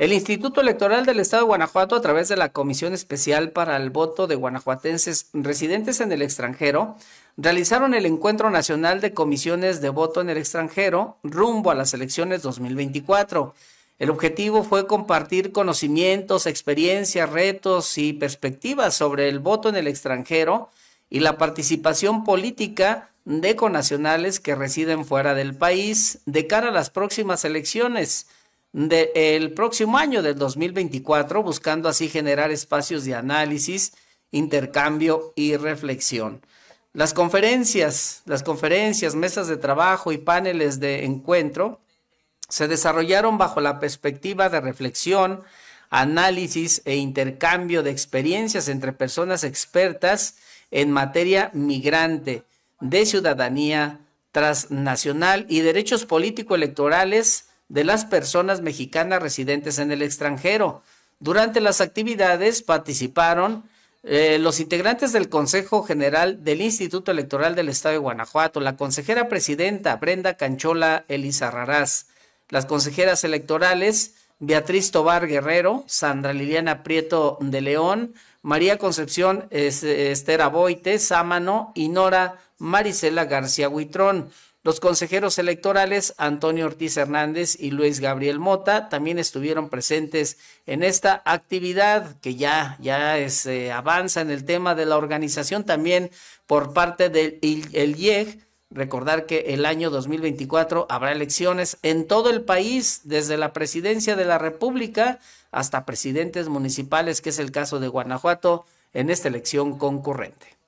El Instituto Electoral del Estado de Guanajuato, a través de la Comisión Especial para el Voto de Guanajuatenses residentes en el extranjero, realizaron el Encuentro Nacional de Comisiones de Voto en el extranjero rumbo a las elecciones 2024. El objetivo fue compartir conocimientos, experiencias, retos y perspectivas sobre el voto en el extranjero y la participación política de conacionales que residen fuera del país de cara a las próximas elecciones del próximo año, del 2024, buscando así generar espacios de análisis, intercambio y reflexión. Las conferencias, las conferencias, mesas de trabajo y paneles de encuentro se desarrollaron bajo la perspectiva de reflexión, análisis e intercambio de experiencias entre personas expertas en materia migrante, de ciudadanía transnacional y derechos político-electorales de las personas mexicanas residentes en el extranjero. Durante las actividades participaron eh, los integrantes del Consejo General del Instituto Electoral del Estado de Guanajuato, la consejera presidenta Brenda Canchola Raraz, las consejeras electorales Beatriz Tobar Guerrero, Sandra Liliana Prieto de León, María Concepción Estera Boite, Sámano y Nora Marisela García Huitrón. Los consejeros electorales Antonio Ortiz Hernández y Luis Gabriel Mota también estuvieron presentes en esta actividad que ya, ya eh, avanza en el tema de la organización también por parte del IEG. E Recordar que el año 2024 habrá elecciones en todo el país, desde la presidencia de la República hasta presidentes municipales, que es el caso de Guanajuato, en esta elección concurrente.